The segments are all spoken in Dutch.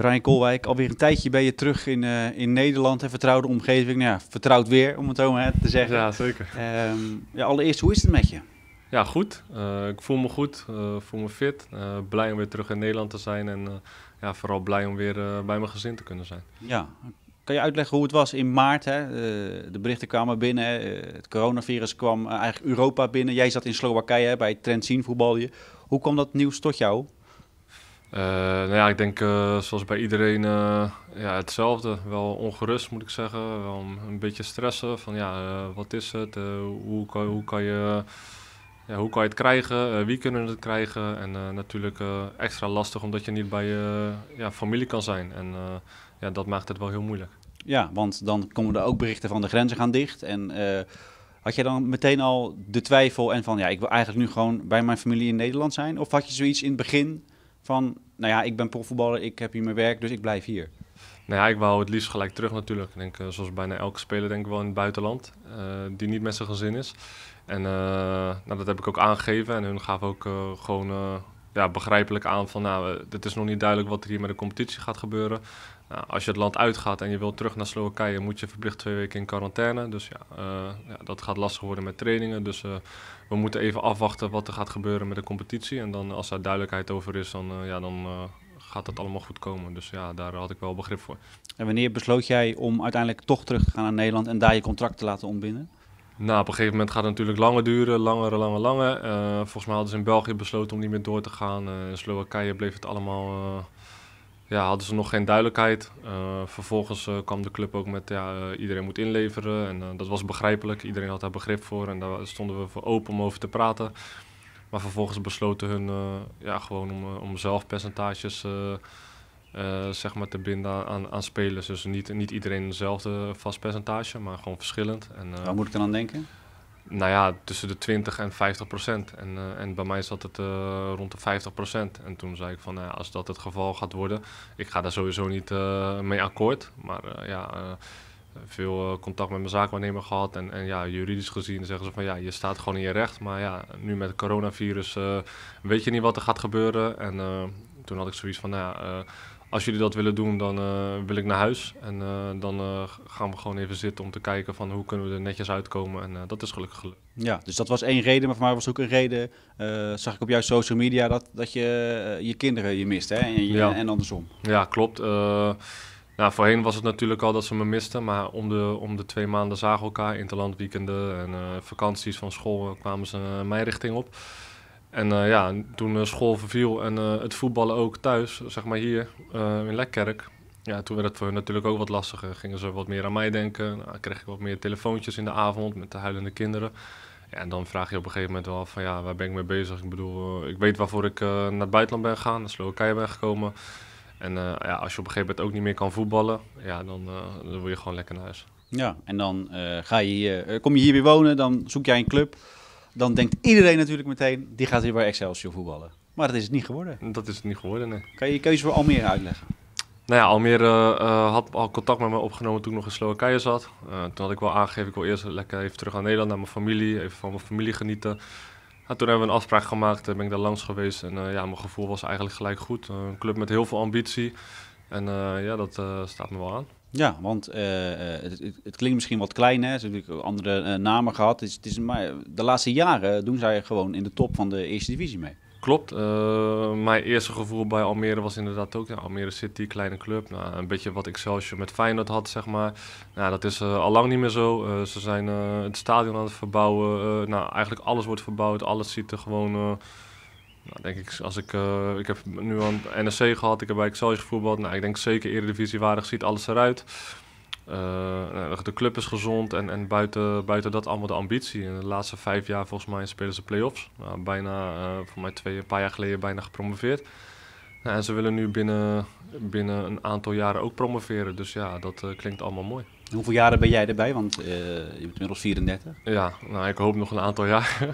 Rijn Koolwijk, alweer een tijdje ben je terug in, eh, in Nederland. en vertrouwde omgeving. Nou ja, vertrouwd weer, om het zo maar te zeggen. Ja, zeker. Ehm, ja, allereerst, hoe is het met je? Ja, goed. Eh, ik voel me goed, eh, voel me fit. blij om weer terug in Nederland te zijn. En ja, vooral blij om weer bij mijn gezin te kunnen zijn. Ja, kan je uitleggen hoe het was in maart? Hè? de berichten kwamen binnen, het coronavirus kwam eigenlijk Europa binnen. Jij zat in Slowakije bij Trentin voetbalje. Hoe kwam dat nieuws tot jou? Eh, nou ja, ik denk eh, zoals bij iedereen eh, ja, hetzelfde. Wel ongerust moet ik zeggen, wel een, beetje stressen van ja, wat is het, hoe, kan, hoe, kan je, ja, hoe kan je het krijgen, wie kunnen het krijgen en natuurlijk extra lastig omdat je niet bij je ja, familie kan zijn en ja, dat maakt het wel heel moeilijk. Ja, want dan komen er ook berichten van de grenzen gaan dicht en... Had je dan meteen al de twijfel en van ja, ik wil eigenlijk nu gewoon bij mijn familie in Nederland zijn? Of had je zoiets in het begin van, nou ja, ik ben profvoetballer, ik heb hier mijn werk, dus ik blijf hier? Nou ja, ik wou het liefst gelijk terug natuurlijk. Ik denk, eh, zoals bijna elke speler denk ik wel in het buitenland, eh, die niet met zijn gezin is. En eh, nou, dat heb ik ook aangegeven en hun gaven ook gewoon ja, begrijpelijk aan van, nou, het is nog niet duidelijk wat er hier met de competitie gaat gebeuren als je het land uitgaat en je wilt terug naar Slowakije, moet je verplicht twee weken in quarantaine. Dus ja, eh, ja dat gaat lastig worden met trainingen. Dus eh, we moeten even afwachten wat er gaat gebeuren met de competitie. En dan als daar duidelijkheid over is, dan, eh, ja, dan gaat dat allemaal goed komen. Dus ja, daar had ik wel begrip voor. En wanneer besloot jij om uiteindelijk toch terug te gaan naar Nederland en daar je contract te laten ontbinden? Nou, op een gegeven moment gaat het natuurlijk langer duren, langer, langer, langer. volgens mij hadden ze in België besloten om niet meer door te gaan. in Slowakije bleef het allemaal ja, hadden ze nog geen duidelijkheid. Eh, vervolgens eh, kwam de club ook met ja, eh, iedereen moet inleveren. En dat was begrijpelijk. Iedereen had daar begrip voor en daar stonden we voor open om over te praten. Maar vervolgens besloten hun ja, gewoon om, om zelf percentages zeg maar te binden aan, aan spelers. Dus niet, niet iedereen hetzelfde vast percentage, maar gewoon verschillend. En, Waar moet ik dan aan denken? nou ja, tussen de 20 en 50 procent. En, eh, en bij mij zat het eh, rond de 50 procent. En toen zei ik van, nou als dat het geval gaat worden, ik ga daar sowieso niet uh, mee akkoord. Maar ja, veel contact met mijn zaakwaarnemer gehad. En, en ja, juridisch gezien zeggen ze van, ja, je staat gewoon in je recht. Maar ja, nu met het coronavirus weet je niet wat er gaat gebeuren. En toen had ik zoiets van, nou ja als jullie dat willen doen, dan eh, wil ik naar huis. En eh, dan eh, gaan we gewoon even zitten om te kijken van hoe kunnen we er netjes uitkomen. En dat is gelukkig gelukt. Ja, dus dat was één reden. Maar voor mij was ook een reden, zag ik op jouw social media, dat, dat je je kinderen je mist hè? En, en andersom. Ja, klopt. Nou, voorheen was het natuurlijk al dat ze me misten, maar om de, om de twee maanden zagen elkaar. Interlandweekenden en vakanties van school kwamen ze mij richting op. En eh, ja, toen eh, school verviel en eh, het voetballen ook thuis, zeg maar hier in Lekkerk. Ja, toen werd het voor natuurlijk ook wat lastiger. Gingen ze wat meer aan mij denken. Nou, kreeg ik wat meer telefoontjes in de avond met de huilende kinderen. Ja, en dan vraag je op een gegeven moment wel af van ja, waar ben ik mee bezig? Ik bedoel, ik weet waarvoor ik naar het buitenland ben gegaan, naar Slowakije ben gekomen. En ja, als je op een gegeven moment ook niet meer kan voetballen, ja, dan, uh, dan wil je gewoon lekker naar huis. Ja, en dan ga je hier, kom je hier weer wonen, dan zoek jij een club dan denkt iedereen natuurlijk meteen, die gaat hier bij Excelsior voetballen. Maar dat is het niet geworden. Dat is het niet geworden, nee. Kan je je keuze voor Almere uitleggen? Nou ja, Almere eh, had al contact met me opgenomen toen ik nog in Slowakije zat. Eh, toen had ik wel aangegeven, ik wil eerst lekker even terug aan Nederland, naar mijn familie, even van mijn familie genieten. toen hebben we een afspraak gemaakt, eh, ben ik daar langs geweest en ja, mijn gevoel was eigenlijk gelijk goed. een club met heel veel ambitie en ja, dat staat me wel aan. Ja, want eh, eh, het, het, klinkt misschien wat klein, hè? ze hebben natuurlijk andere eh, namen gehad. Het is, het is, maar de laatste jaren doen zij gewoon in de top van de eerste divisie mee. Klopt. mijn eerste gevoel bij Almere was inderdaad ook nou, Almere City, kleine club. Nou, een beetje wat Excelsior met Feyenoord had, zeg maar. Nou, dat is al lang niet meer zo. ze zijn het stadion aan het verbouwen. nou, eigenlijk alles wordt verbouwd. Alles ziet er gewoon nou, denk ik, als ik, eh, ik heb nu een NSC gehad, ik heb bij Excelsior gevoetbald. Nou, ik denk zeker Eredivisie waardig ziet alles eruit. Eh, nou, de club is gezond en, en buiten, buiten dat allemaal de ambitie. In de laatste vijf jaar volgens mij spelen ze play-offs. Nou, bijna, eh, voor mij twee, een paar jaar geleden bijna gepromoveerd. Nou, en ze willen nu binnen, binnen een aantal jaren ook promoveren. Dus ja, dat klinkt allemaal mooi. Hoeveel jaren ben jij erbij? Want eh, je bent inmiddels 34. Ja, nou, ik hoop nog een aantal jaar.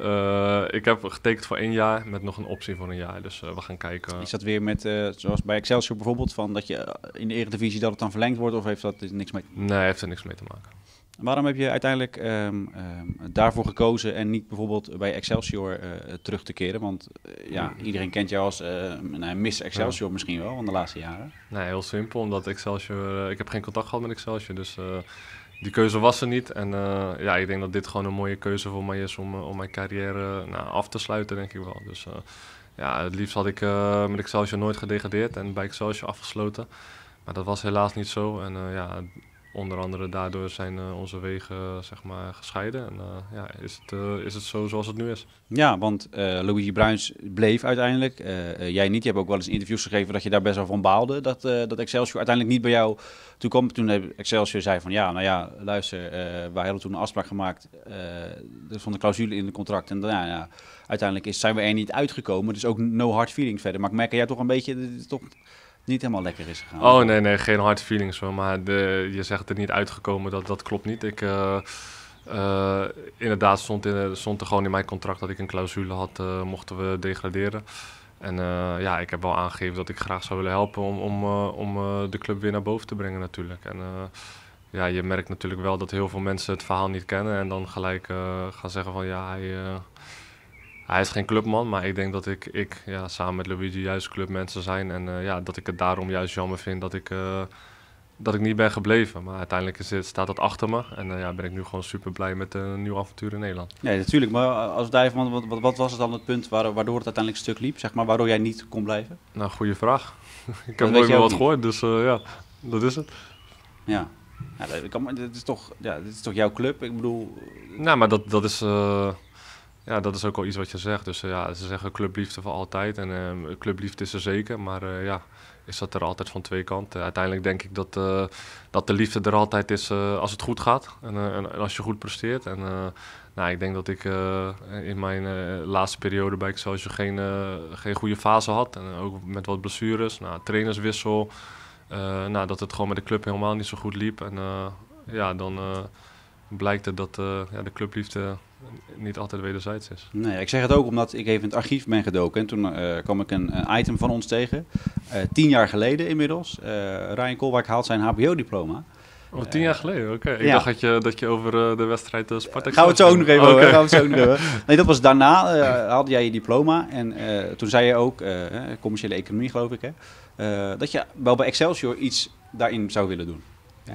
Eh, ik heb getekend voor één jaar met nog een optie voor een jaar. Dus eh, we gaan kijken. Is dat weer met, zoals bij Excelsior bijvoorbeeld, van dat je in de Eredivisie dat het dan verlengd wordt? Of heeft dat niks mee maken? Nee, heeft er niks mee te maken. Waarom heb je uiteindelijk ehm, ehm, daarvoor gekozen en niet bijvoorbeeld bij Excelsior eh, terug te keren? Want eh, ja, iedereen kent jou als uh, nou, Miss Excelsior misschien wel van de laatste jaren. Nee, heel simpel, omdat Excelsior. Eh, ik heb geen contact gehad met Excelsior, dus die keuze was er niet. En ja, ik denk dat dit gewoon een mooie keuze voor mij is om, om mijn carrière nou, af te sluiten, denk ik wel. Dus ja, het liefst had ik met Excelsior nooit gedegradeerd en bij Excelsior afgesloten. Maar dat was helaas niet zo. En ja onder andere daardoor zijn eh, onze wegen zeg maar, gescheiden. En eh, ja, is het, eh, is het zo zoals het nu is. Ja, want Luigi Bruins bleef uiteindelijk. jij niet. Je hebt ook wel eens interviews gegeven dat je daar best wel van baalde. Dat, dat Excelsior uiteindelijk niet bij jou toe kwam. Toen Excelsior zei van ja, nou ja, luister, wij hebben toen een afspraak gemaakt. er stond een clausule in het contract. En ja, uiteindelijk zijn we er niet uitgekomen. Dus ook no hard feelings verder. Maar ik merk jij toch een beetje... Toch, niet helemaal lekker is gegaan. Oh nee, nee, geen hard feelings hoor. Maar de, je zegt er niet uitgekomen, dat, dat klopt niet. Ik, eh, eh, inderdaad, stond, in, stond er gewoon in mijn contract dat ik een clausule had, eh, mochten we degraderen. En ja, ik heb wel aangegeven dat ik graag zou willen helpen om, om, om de club weer naar boven te brengen natuurlijk. En ja, je merkt natuurlijk wel dat heel veel mensen het verhaal niet kennen en dan gelijk gaan zeggen van ja, hij hij is geen clubman, maar ik denk dat ik, ik ja, samen met Luigi juist clubmensen zijn. En eh, ja, dat ik het daarom juist jammer vind dat ik, eh, dat ik niet ben gebleven. Maar uiteindelijk is staat dat achter me. En uh, ja, ben ik nu gewoon super blij met een nieuw avontuur in Nederland. Nee, natuurlijk. Maar als Dijverman, wat, wat, was het dan het punt waardoor het uiteindelijk stuk liep? Zeg maar, waardoor jij niet kon blijven? Nou, goede vraag. ik heb nooit meer wat gehoord, dus ja, dat is het. Ja, ja, kan, dit is toch, ja, dit is toch jouw club? Ik bedoel... Nou, maar dat, dat is... Ja, dat is ook wel iets wat je zegt. Dus eh, ja, ze zeggen clubliefde voor altijd. En ehm, clubliefde is er zeker. Maar eh, ja, is dat er altijd van twee kanten. Uiteindelijk denk ik dat, eh, dat de liefde er altijd is als het goed gaat en, en, als je goed presteert. En nou, ik denk dat ik in mijn laatste periode bij Excelsior geen, geen goede fase had. En ook met wat blessures, nou, trainerswissel. nou, dat het gewoon met de club helemaal niet zo goed liep. En ja, dan blijkt het dat ja, de clubliefde niet altijd wederzijds is. Nee, ik zeg het ook omdat ik even in het archief ben gedoken. En toen eh, kwam ik een, item van ons tegen. Eh, tien jaar geleden inmiddels. Uh, Ryan Kolwijk haalt zijn HBO-diploma. Oh, tien jaar geleden, oké. Ik dacht dat je, dat je over de wedstrijd de Spartak... Gaan we het zo nog even okay. Nee, dat was daarna haalde jij je diploma. En toen zei je ook, commerciële economie geloof ik, hè, dat je wel bij Excelsior iets daarin zou willen doen. Ja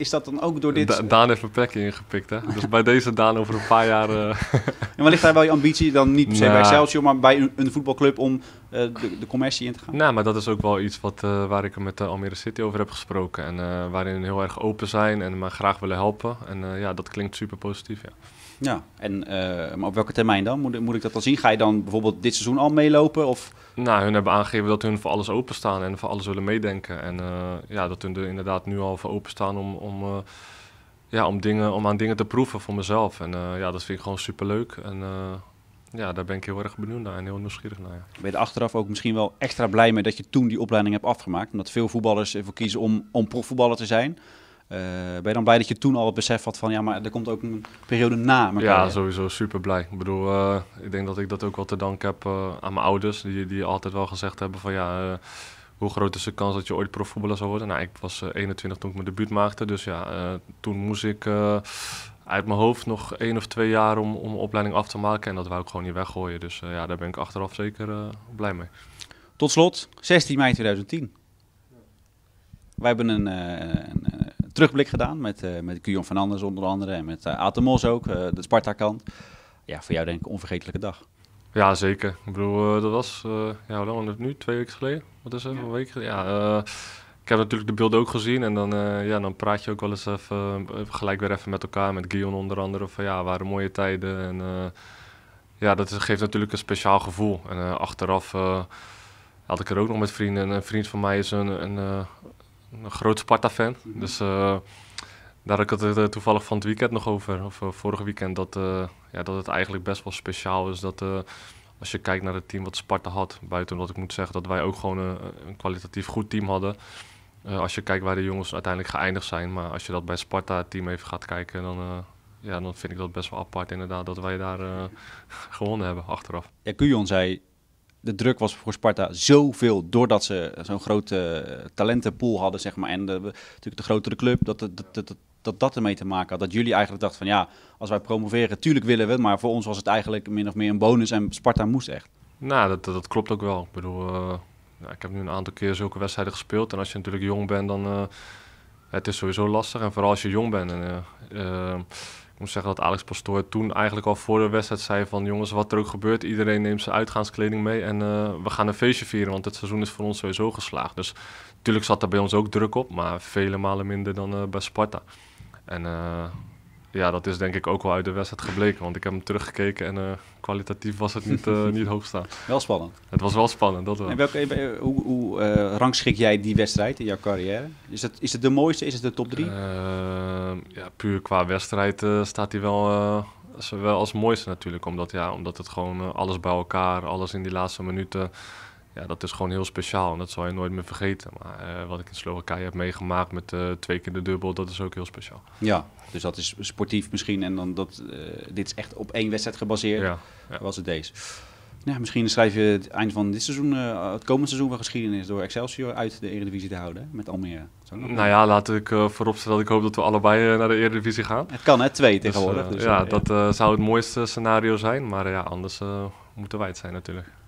is dat dan ook door dit... Daan heeft een plekje ingepikt, hè? Dus bij deze Daan over een paar jaar... Uh... En wellicht daar wel je ambitie dan niet per se bij nou. Excelsior... maar bij een, een voetbalclub om eh, de, de, commercie in te gaan? Nou, maar dat is ook wel iets wat, eh, waar ik met de Almere City over heb gesproken. En waarin heel erg open zijn en maar graag willen helpen. En ja, dat klinkt super positief, ja. Ja, en, eh, maar op welke termijn dan? Moet, moet ik dat dan zien? Ga je dan bijvoorbeeld dit seizoen al meelopen? Of? Nou, hun hebben aangegeven dat hun voor alles openstaan en voor alles willen meedenken. En eh, ja, dat hun er inderdaad nu al voor openstaan om, om, eh, ja, om, dingen, om aan dingen te proeven voor mezelf. En ja, dat vind ik gewoon superleuk. En ja, daar ben ik heel erg benieuwd naar en heel nieuwsgierig naar. Ja. Ben je er achteraf ook misschien wel extra blij mee dat je toen die opleiding hebt afgemaakt? Omdat veel voetballers ervoor kiezen om, om profvoetballer te zijn... Eh, ben je dan blij dat je toen al het besef had van ja, maar er komt ook een periode na? ja, sowieso super blij. Ik bedoel, eh, ik denk dat ik dat ook wel te danken heb eh, aan mijn ouders, die, die altijd wel gezegd hebben van ja hoe groot is de kans dat je ooit profvoetballer zou worden? Nou, ik was 21 toen ik mijn debuut maakte. Dus ja, toen moest ik uit mijn hoofd nog één of twee jaar om, om opleiding af te maken. En dat wou ik gewoon niet weggooien. Dus ja, daar ben ik achteraf zeker blij mee. Tot slot, 16 mei 2010. Wij hebben een, een, terugblik gedaan met, uh, met Guillaume Fernandes onder andere en met uh, eh, Atemos ook, eh, de Sparta-kant. Ja, voor jou denk ik een onvergetelijke dag. Ja, zeker. Ik bedoel, dat was, ja, hoe lang is het nu? Twee weken geleden? Wat is het? Een week geleden? Ja, ik heb natuurlijk de beelden ook gezien en dan, ja, dan praat je ook wel eens even, gelijk weer even met elkaar, met Guillaume onder andere, van ja, waren mooie tijden en ja, dat geeft natuurlijk een speciaal gevoel. En achteraf had ik er ook nog met vrienden. En een vriend van mij is een, een, een groot Sparta-fan. Dus eh, daar had ik het eh, toevallig van het weekend nog over. Of eh, vorig weekend. Dat, ja, dat het eigenlijk best wel speciaal is dat als je kijkt naar het team wat Sparta had, buiten wat ik moet zeggen dat wij ook gewoon een, kwalitatief goed team hadden. als je kijkt waar de jongens uiteindelijk geëindigd zijn. Maar als je dat bij Sparta team even gaat kijken, dan, ja, dan vind ik dat best wel apart inderdaad dat wij daar gewonnen hebben achteraf. Ja, Kujon zei de druk was voor Sparta zoveel. Doordat ze zo'n grote talentenpool hadden, zeg maar. En de, natuurlijk de grotere club. Dat dat, dat, dat, dat ermee te maken had. Dat jullie eigenlijk dachten van ja, als wij promoveren, tuurlijk willen we. Maar voor ons was het eigenlijk min of meer een bonus. En Sparta moest echt. Nou, dat, dat, klopt ook wel. Ik bedoel, eh, ik heb nu een aantal keer zulke wedstrijden gespeeld. En als je natuurlijk jong bent, dan... Uh, het is sowieso lastig. En vooral als je jong bent. En, moet zeggen dat Alex Pastoor toen eigenlijk al voor de wedstrijd zei van... jongens, wat er ook gebeurt, iedereen neemt zijn uitgaanskleding mee... en eh, we gaan een feestje vieren, want het seizoen is voor ons sowieso geslaagd. Dus natuurlijk zat er bij ons ook druk op, maar vele malen minder dan eh, bij Sparta. En eh, ja, dat is denk ik ook wel uit de wedstrijd gebleken. Want ik heb hem teruggekeken en eh, kwalitatief was het niet, uh, niet hoogstaand. Wel spannend. Het was wel spannend, dat wel. En welke, eh, hoe, hoe rangschik jij die wedstrijd in jouw carrière? Is het, is het de mooiste? Is het de top drie? Ehm, ja, puur qua wedstrijd staat hij wel, wel als mooiste natuurlijk. Omdat, ja, omdat het gewoon alles bij elkaar, alles in die laatste minuten ja, dat is gewoon heel speciaal en dat zal je nooit meer vergeten. Maar eh, wat ik in Slowakije heb meegemaakt met eh, twee keer de dubbel, dat is ook heel speciaal. Ja, dus dat is sportief misschien en dan dat, eh, dit is echt op één wedstrijd gebaseerd, ja, ja. was het deze. ja nou, misschien schrijf je het eind van dit seizoen, het komende seizoen van geschiedenis door Excelsior uit de Eredivisie te houden met Almere. Nou ja, laat ik vooropstellen dat ik hoop dat we allebei naar de Eredivisie gaan. Het kan hè, twee dus, tegenwoordig. Dus, ja, dat zou het mooiste scenario zijn, maar ja, anders moeten wij het zijn natuurlijk.